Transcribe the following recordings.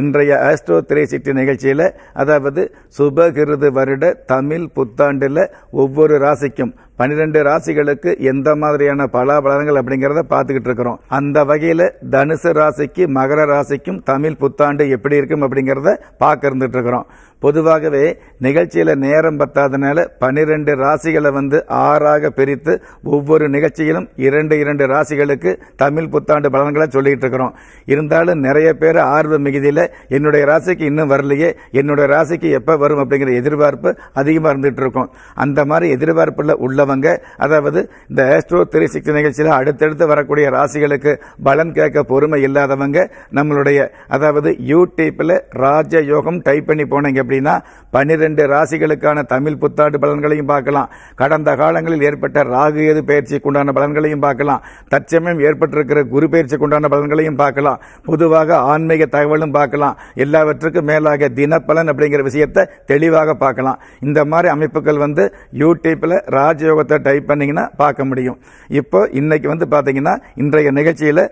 இன்றைய astro city நிகழ்ச்சியில் அதாவது சுபகிருது வருட தமிழ் புத்தாண்டில் ஒவ்வொரு ராசிக்கும் பனிரெண்டு ராசிகளுக்கு எந்த மாதிரியான பலாபலன்கள் அப்படிங்கிறத பார்த்துக்கிட்டு இருக்கிறோம் அந்த வகையில் தனுசு ராசிக்கு மகர ராசிக்கும் தமிழ் புத்தாண்டு எப்படி இருக்கும் அப்படிங்கிறத பார்க்க இருந்துட்டு இருக்கிறோம் பொதுவாகவே நிகழ்ச்சியில் நேரம் பத்தாதனால பனிரெண்டு ராசிகளை வந்து ஆறாக பிரித்து ஒவ்வொரு நிகழ்ச்சியிலும் இரண்டு இரண்டு ராசிகளுக்கு தமிழ் புத்தாண்டு பலன்களை சொல்லிட்டு இருக்கிறோம் இருந்தாலும் நிறைய பேர் ஆர்வ மிகுதியில் என்னுடைய ராசிக்கு இன்னும் வரலையே என்னுடைய ராசிக்கு எப்போ வரும் அப்படிங்கிற எதிர்பார்ப்பு அதிகமாக இருந்துட்டு இருக்கும் அந்த மாதிரி எதிர்பார்ப்பில் உள்ள வந்தவங்க அதாவது இந்த ஆஸ்ட்ரோ திரை சிக்ஸ்டி நிகழ்ச்சியில் அடுத்தடுத்து வரக்கூடிய ராசிகளுக்கு பலன் கேட்க பொறுமை இல்லாதவங்க நம்மளுடைய அதாவது யூடியூப்பில் ராஜ யோகம் டைப் பண்ணி போனீங்க அப்படின்னா பன்னிரெண்டு ராசிகளுக்கான தமிழ் புத்தாண்டு பலன்களையும் பார்க்கலாம் கடந்த காலங்களில் ஏற்பட்ட ராகு எது பயிற்சிக்கு உண்டான பலன்களையும் பார்க்கலாம் தற்சமயம் ஏற்பட்டிருக்கிற குரு பயிற்சிக்கு உண்டான பலன்களையும் பார்க்கலாம் பொதுவாக ஆன்மீக தகவலும் பார்க்கலாம் எல்லாவற்றுக்கும் மேலாக தினப்பலன் அப்படிங்கிற விஷயத்தை தெளிவாக பார்க்கலாம் இந்த மாதிரி அமைப்புகள் வந்து யூடியூப்பில் ராஜ உபயோகத்தை டைப் பண்ணிங்கன்னா பார்க்க முடியும் இப்போ இன்றைக்கி வந்து பார்த்தீங்கன்னா இன்றைய நிகழ்ச்சியில்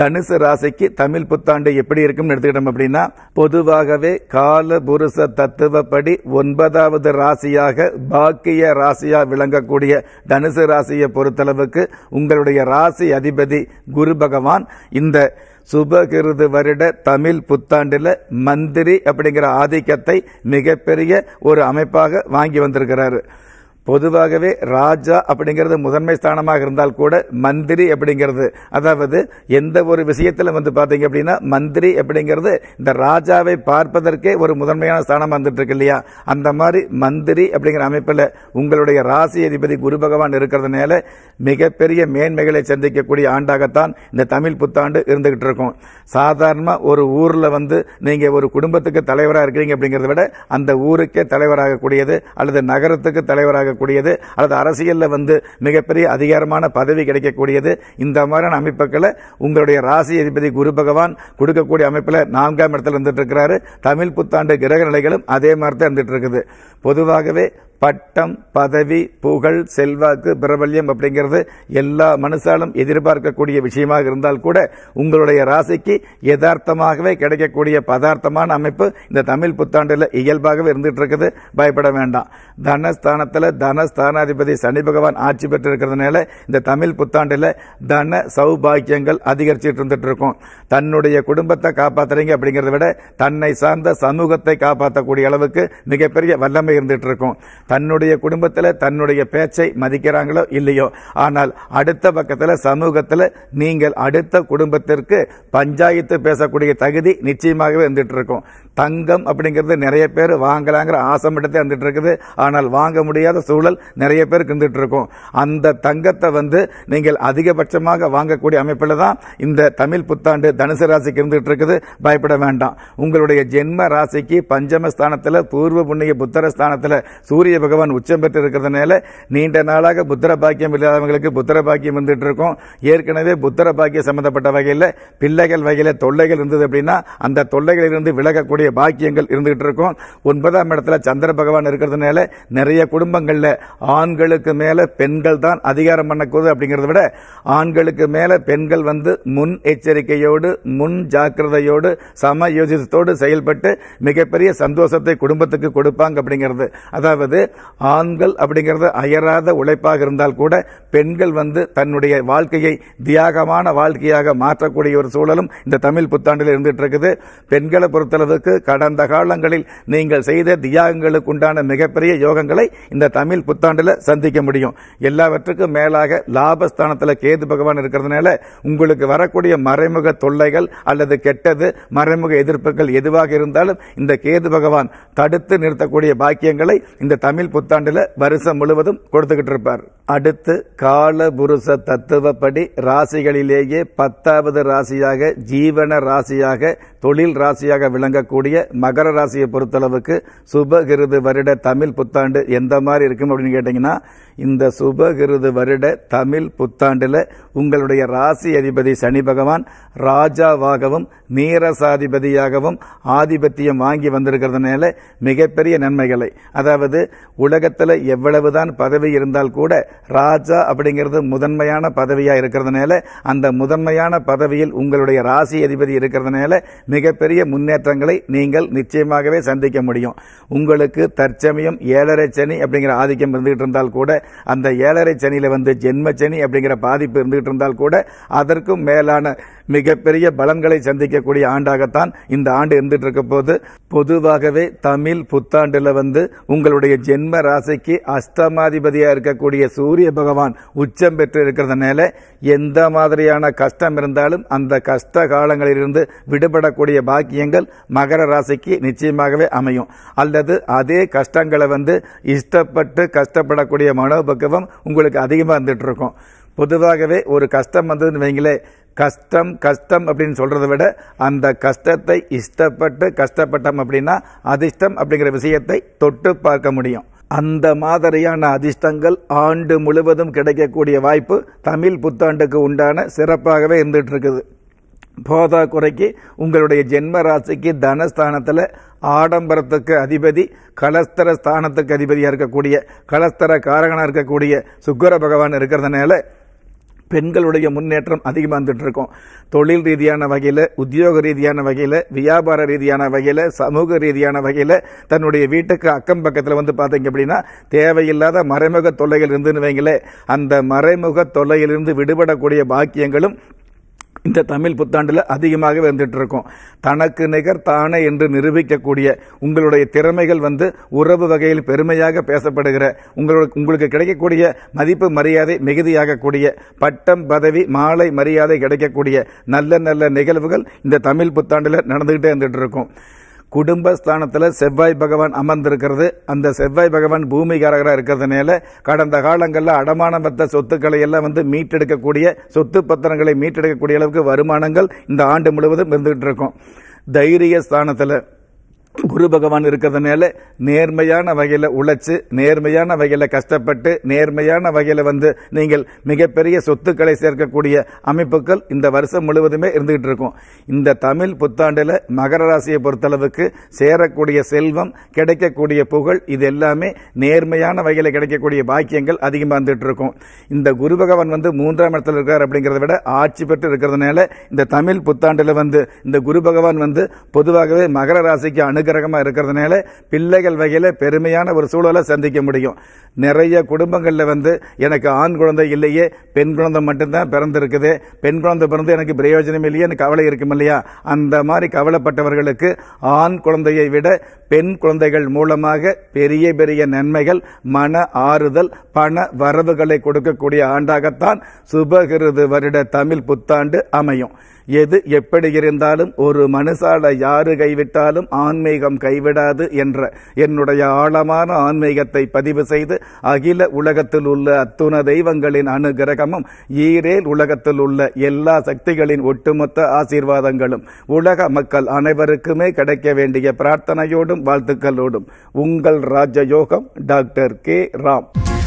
தனுசு ராசிக்கு தமிழ் புத்தாண்டு எப்படி இருக்கும்னு எடுத்துக்கிட்டோம் அப்படின்னா பொதுவாகவே கால புருஷ தத்துவப்படி ஒன்பதாவது ராசியாக பாக்கிய ராசியாக விளங்கக்கூடிய தனுசு ராசியை பொறுத்தளவுக்கு உங்களுடைய ராசி அதிபதி குரு பகவான் இந்த சுபகிருது வருட தமிழ் புத்தாண்டில் மந்திரி அப்படிங்கிற ஆதிக்கத்தை மிகப்பெரிய ஒரு அமைப்பாக வாங்கி வந்திருக்கிறாரு பொதுவாகவே ராஜா அப்படிங்கிறது முதன்மை ஸ்தானமாக இருந்தால் கூட மந்திரி அப்படிங்கிறது அதாவது எந்த ஒரு விஷயத்தில் வந்து பார்த்தீங்க அப்படின்னா மந்திரி அப்படிங்கிறது இந்த ராஜாவை பார்ப்பதற்கே ஒரு முதன்மையான ஸ்தானம் வந்துட்டு இருக்கு இல்லையா அந்த மாதிரி மந்திரி அப்படிங்கிற அமைப்பில் உங்களுடைய ராசி அதிபதி குரு பகவான் இருக்கிறதுனால மிகப்பெரிய மேன்மைகளை சந்திக்கக்கூடிய ஆண்டாகத்தான் இந்த தமிழ் புத்தாண்டு இருந்துகிட்டு இருக்கும் சாதாரணமாக ஒரு ஊரில் வந்து நீங்கள் ஒரு குடும்பத்துக்கு தலைவராக இருக்கிறீங்க அப்படிங்கிறத விட அந்த ஊருக்கே தலைவராகக்கூடியது அல்லது நகரத்துக்கு தலைவராக இருக்கக்கூடியது அல்லது அரசியலில் வந்து மிகப்பெரிய அதிகாரமான பதவி கிடைக்கக்கூடியது இந்த மாதிரியான அமைப்புகளை உங்களுடைய ராசி அதிபதி குரு பகவான் கொடுக்கக்கூடிய அமைப்பில் நான்காம் இடத்தில் இருந்துட்டு இருக்கிறாரு தமிழ் புத்தாண்டு கிரக நிலைகளும் அதே மாதிரி தான் இருந்துட்டு இருக்குது பொதுவாகவே பட்டம் பதவி புகழ் செல்வாக்கு பிரபல்யம் அப்படிங்கிறது எல்லா மனுஷாலும் எதிர்பார்க்கக்கூடிய விஷயமாக இருந்தால் கூட உங்களுடைய ராசிக்கு யதார்த்தமாகவே கிடைக்கக்கூடிய பதார்த்தமான அமைப்பு இந்த தமிழ் புத்தாண்டில் இயல்பாகவே இருந்துட்டு இருக்குது பயப்பட வேண்டாம் தனஸ்தானத்தில் தனஸ்தானாதிபதி சனி பகவான் ஆட்சி பெற்றிருக்கிறதுனால இந்த தமிழ் புத்தாண்டில் தன சௌபாக்கியங்கள் அதிகரிச்சுட்டு இருந்துட்டு இருக்கும் தன்னுடைய குடும்பத்தை காப்பாற்றுறீங்க அப்படிங்கிறத விட தன்னை சார்ந்த சமூகத்தை காப்பாற்றக்கூடிய அளவுக்கு மிகப்பெரிய வல்லமை இருந்துட்டு இருக்கும் தன்னுடைய குடும்பத்தில் தன்னுடைய பேச்சை மதிக்கிறாங்களோ இல்லையோ ஆனால் அடுத்த பக்கத்தில் சமூகத்தில் நீங்கள் அடுத்த குடும்பத்திற்கு பஞ்சாயத்து பேசக்கூடிய தகுதி நிச்சயமாகவே வந்துட்டு இருக்கும் தங்கம் அப்படிங்கிறது நிறைய பேர் வாங்கலாங்கிற ஆசை மட்டும் வந்துட்டு இருக்குது ஆனால் வாங்க முடியாத சூழல் நிறைய பேருக்கு இருந்துட்டு இருக்கும் அந்த தங்கத்தை வந்து நீங்கள் அதிகபட்சமாக வாங்கக்கூடிய அமைப்பில் தான் இந்த தமிழ் புத்தாண்டு தனுசு ராசிக்கு இருந்துட்டு இருக்குது பயப்பட வேண்டாம் உங்களுடைய ஜென்ம ராசிக்கு பஞ்சமஸ்தானத்தில் பூர்வ புண்ணிய புத்தர ஸ்தானத்தில் சூரிய பகவான் உச்சம் பெற்று இருக்கிறதுனால நீண்ட நாளாக புத்திர பாக்கியம் இல்லாதவங்களுக்கு புத்திர பாக்கியம் வந்துட்டு இருக்கும் ஏற்கனவே புத்திர பாக்கியம் சம்பந்தப்பட்ட வகையில் பிள்ளைகள் வகையில் தொல்லைகள் இருந்தது அப்படின்னா அந்த தொல்லைகளிலிருந்து விலகக்கூடிய பாக்கியங்கள் இருந்துகிட்டு இருக்கும் ஒன்பதாம் இடத்துல சந்திர பகவான் இருக்கிறதுனால நிறைய குடும்பங்களில் ஆண்களுக்கு மேலே பெண்கள் தான் அதிகாரம் பண்ணக்கூடாது அப்படிங்கிறத விட ஆண்களுக்கு மேலே பெண்கள் வந்து முன் எச்சரிக்கையோடு முன் ஜாக்கிரதையோடு சமயோஜிதத்தோடு செயல்பட்டு மிகப்பெரிய சந்தோஷத்தை குடும்பத்துக்கு கொடுப்பாங்க அப்படிங்கிறது அதாவது ஆண்கள் அப்படிங்கிறது அயராத உழைப்பாக இருந்தால் கூட பெண்கள் வந்து தன்னுடைய வாழ்க்கையை தியாகமான வாழ்க்கையாக மாற்றக்கூடிய ஒரு சூழலும் இந்த தமிழ் புத்தாண்டில் இருந்துட்டு இருக்குது பெண்களை பொறுத்தளவுக்கு கடந்த காலங்களில் நீங்கள் செய்த தியாகங்களுக்கு உண்டான மிகப்பெரிய யோகங்களை இந்த தமிழ் புத்தாண்டில் சந்திக்க முடியும் எல்லாவற்றுக்கும் மேலாக லாபஸ்தானத்தில் கேது பகவான் இருக்கிறதுனால உங்களுக்கு வரக்கூடிய மறைமுக தொல்லைகள் அல்லது கெட்டது மறைமுக எதிர்ப்புகள் எதுவாக இருந்தாலும் இந்த கேது பகவான் தடுத்து நிறுத்தக்கூடிய பாக்கியங்களை இந்த தமிழ் புத்தாண்டில் வருஷம் முழுவதும் கொடுத்துக்கிட்டு இருப்பார் அடுத்து கால புருஷ தத்துவப்படி ராசிகளிலேயே பத்தாவது ராசியாக ஜீவன ராசியாக தொழில் ராசியாக விளங்கக்கூடிய மகர ராசியை பொறுத்தளவுக்கு சுபகிருது வருட தமிழ் புத்தாண்டு எந்த மாதிரி இருக்கும் அப்படின்னு கேட்டீங்கன்னா இந்த சுபகிருது வருட தமிழ் புத்தாண்டில் உங்களுடைய ராசி அதிபதி சனி பகவான் ராஜாவாகவும் நீரசாதிபதியாகவும் ஆதிபத்தியம் வாங்கி வந்திருக்கிறதுனால மிகப்பெரிய நன்மைகளை அதாவது உலகத்தில் எவ்வளவுதான் பதவி இருந்தால் கூட ராஜா அப்படிங்கிறது முதன்மையான பதவியாக இருக்கிறதுனால அந்த முதன்மையான பதவியில் உங்களுடைய ராசி அதிபதி இருக்கிறதுனால மிகப்பெரிய முன்னேற்றங்களை நீங்கள் நிச்சயமாகவே சந்திக்க முடியும் உங்களுக்கு தற்சமயம் ஏழரை சனி அப்படிங்கிற ஆதிக்கம் இருந்துகிட்டு இருந்தால் கூட அந்த ஏழரை சனியில் வந்து ஜென்ம சனி அப்படிங்கிற பாதிப்பு இருந்துகிட்டு இருந்தால் கூட அதற்கும் மேலான மிகப்பெரிய பலன்களை சந்திக்கக்கூடிய ஆண்டாகத்தான் இந்த ஆண்டு இருந்துட்டு இருக்க போது பொதுவாகவே தமிழ் புத்தாண்டில் வந்து உங்களுடைய ஜென்ம ராசிக்கு அஷ்டமாதிபதியாக இருக்கக்கூடிய சூரிய பகவான் உச்சம் பெற்று இருக்கிறதுனால எந்த மாதிரியான கஷ்டம் இருந்தாலும் அந்த கஷ்ட காலங்களிலிருந்து விடுபடக்கூடிய பாக்கியங்கள் மகர ராசிக்கு நிச்சயமாகவே அமையும் அல்லது அதே கஷ்டங்களை வந்து இஷ்டப்பட்டு கஷ்டப்படக்கூடிய மனோபக்குவம் உங்களுக்கு அதிகமாக இருந்துட்டு இருக்கும் பொதுவாகவே ஒரு கஷ்டம் வந்ததுன்னு வைங்களே கஷ்டம் கஷ்டம் அப்படின்னு சொல்கிறத விட அந்த கஷ்டத்தை இஷ்டப்பட்டு கஷ்டப்பட்டோம் அப்படின்னா அதிர்ஷ்டம் அப்படிங்கிற விஷயத்தை தொட்டு பார்க்க முடியும் அந்த மாதிரியான அதிர்ஷ்டங்கள் ஆண்டு முழுவதும் கிடைக்கக்கூடிய வாய்ப்பு தமிழ் புத்தாண்டுக்கு உண்டான சிறப்பாகவே இருந்துகிட்டு இருக்குது போதா குறைக்கு உங்களுடைய ஜென்ம ராசிக்கு தனஸ்தானத்தில் ஆடம்பரத்துக்கு அதிபதி கலஸ்தர ஸ்தானத்துக்கு அதிபதியாக இருக்கக்கூடிய கலஸ்தர காரகனாக இருக்கக்கூடிய சுக்கர பகவான் இருக்கிறதுனால பெண்களுடைய முன்னேற்றம் அதிகமாக வந்துட்டு இருக்கும் தொழில் ரீதியான வகையில் உத்தியோக ரீதியான வகையில் வியாபார ரீதியான வகையில் சமூக ரீதியான வகையில் தன்னுடைய வீட்டுக்கு அக்கம் பக்கத்தில் வந்து பார்த்தீங்க அப்படின்னா தேவையில்லாத மறைமுக தொல்லைகள் இருந்துன்னு வைங்களே அந்த மறைமுக தொல்லையிலிருந்து விடுபடக்கூடிய பாக்கியங்களும் இந்த தமிழ் புத்தாண்டில் அதிகமாகவே வந்துட்டு இருக்கும் தனக்கு நிகர் தானே என்று நிரூபிக்கக்கூடிய உங்களுடைய திறமைகள் வந்து உறவு வகையில் பெருமையாக பேசப்படுகிற உங்களுக்கு உங்களுக்கு கிடைக்கக்கூடிய மதிப்பு மரியாதை மிகுதியாகக்கூடிய பட்டம் பதவி மாலை மரியாதை கிடைக்கக்கூடிய நல்ல நல்ல நிகழ்வுகள் இந்த தமிழ் புத்தாண்டில் நடந்துகிட்டே வந்துட்டு இருக்கும் குடும்பஸ்தானத்தில் செவ்வாய் பகவான் அமர்ந்திருக்கிறது அந்த செவ்வாய் பகவான் பூமிகாரகராக இருக்கிறதுனால கடந்த காலங்களில் அடமானம் பெற்ற சொத்துக்களை எல்லாம் வந்து மீட்டெடுக்கக்கூடிய சொத்து பத்திரங்களை மீட்டெடுக்கக்கூடிய அளவுக்கு வருமானங்கள் இந்த ஆண்டு முழுவதும் இருந்துகிட்டு இருக்கும் தைரிய ஸ்தானத்தில் குரு பகவான் இருக்கிறதுனால நேர்மையான வகையில் உழைச்சி நேர்மையான வகையில் கஷ்டப்பட்டு நேர்மையான வகையில் வந்து நீங்கள் மிகப்பெரிய சொத்துக்களை சேர்க்கக்கூடிய அமைப்புகள் இந்த வருஷம் முழுவதுமே இருந்துகிட்டு இருக்கும் இந்த தமிழ் புத்தாண்டில் மகர ராசியை பொறுத்தளவுக்கு சேரக்கூடிய செல்வம் கிடைக்கக்கூடிய புகழ் இது எல்லாமே நேர்மையான வகையில் கிடைக்கக்கூடிய பாக்கியங்கள் அதிகமாக இருந்துகிட்டு இருக்கும் இந்த குரு பகவான் வந்து மூன்றாம் இடத்தில் இருக்கார் அப்படிங்கிறத விட ஆட்சி பெற்று இருக்கிறதுனால இந்த தமிழ் புத்தாண்டில் வந்து இந்த குரு பகவான் வந்து பொதுவாகவே மகர ராசிக்கு அணுகிற ஜாதகமாக இருக்கிறதுனால பிள்ளைகள் வகையில் பெருமையான ஒரு சூழலை சந்திக்க முடியும் நிறைய குடும்பங்களில் வந்து எனக்கு ஆண் குழந்தை இல்லையே பெண் குழந்தை மட்டும்தான் பிறந்திருக்குது பெண் குழந்தை பிறந்து எனக்கு பிரயோஜனம் இல்லையே எனக்கு கவலை இருக்கும் இல்லையா அந்த மாதிரி கவலைப்பட்டவர்களுக்கு ஆண் குழந்தையை விட பெண் குழந்தைகள் மூலமாக பெரிய பெரிய நன்மைகள் மன ஆறுதல் பண வரவுகளை கொடுக்கக்கூடிய ஆண்டாகத்தான் சுபகிருது வருட தமிழ் புத்தாண்டு அமையும் எது எப்படி இருந்தாலும் ஒரு மனுஷால யாரு கைவிட்டாலும் ஆன்மீகம் கைவிடாது என்ற என்னுடைய ஆழமான ஆன்மீகத்தை பதிவு செய்து அகில உலகத்தில் உள்ள அத்துண தெய்வங்களின் அனுகிரகமும் ஈரேல் உலகத்தில் உள்ள எல்லா சக்திகளின் ஒட்டுமொத்த ஆசீர்வாதங்களும் உலக மக்கள் அனைவருக்குமே கிடைக்க வேண்டிய பிரார்த்தனையோடும் வாழ்த்துக்களோடும் உங்கள் ராஜயோகம் டாக்டர் கே ராம்